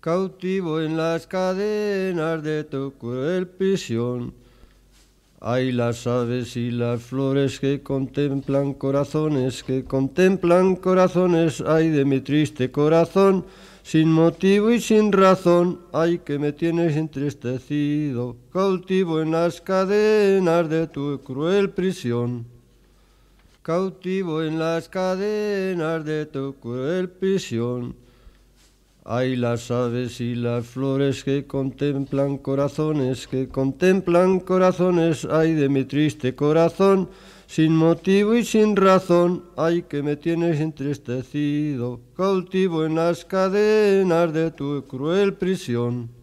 cautivo en las cadenas de tu cruel prisión. Hay las aves y las flores que contemplan corazones, que contemplan corazones, ay de mi triste corazón, sin motivo y sin razón, ay que me tienes entristecido, cautivo en las cadenas de tu cruel prisión. Cautivo en las cadenas de tu cruel prisión. Hay las aves y las flores que contemplan corazones, que contemplan corazones, ay de mi triste corazón, sin motivo y sin razón, ay que me tienes entristecido, cautivo en las cadenas de tu cruel prisión.